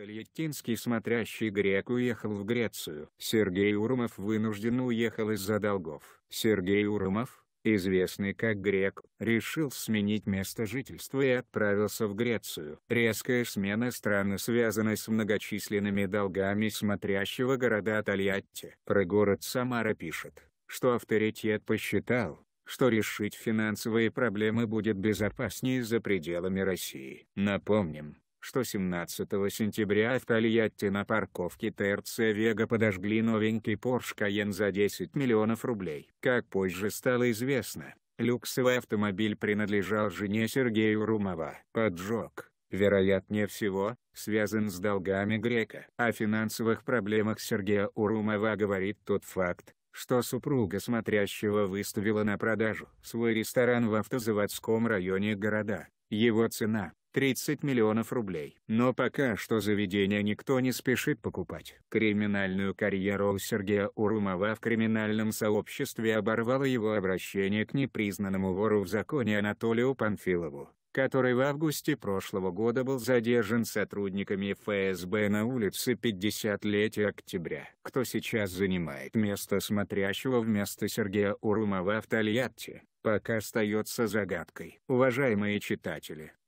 Тольяттинский смотрящий грек уехал в Грецию. Сергей Урмов вынужден уехал из-за долгов. Сергей Урмов, известный как грек, решил сменить место жительства и отправился в Грецию. Резкая смена страны связана с многочисленными долгами смотрящего города Тольятти. Про город Самара пишет, что авторитет посчитал, что решить финансовые проблемы будет безопаснее за пределами России. Напомним, что 17 сентября в Тольятти на парковке Терция Вега подожгли новенький Porsche Cayenne за 10 миллионов рублей. Как позже стало известно, люксовый автомобиль принадлежал жене Сергею Румова. Поджог, вероятнее всего, связан с долгами грека. О финансовых проблемах Сергея Урумова говорит тот факт, что супруга смотрящего выставила на продажу свой ресторан в автозаводском районе города. Его цена 30 миллионов рублей. Но пока что заведение никто не спешит покупать. Криминальную карьеру Сергея Урумова в криминальном сообществе оборвало его обращение к непризнанному вору в законе Анатолию Панфилову который в августе прошлого года был задержан сотрудниками ФСБ на улице 50-летия октября, кто сейчас занимает место смотрящего вместо Сергея Урумова в Тольятти, пока остается загадкой. Уважаемые читатели,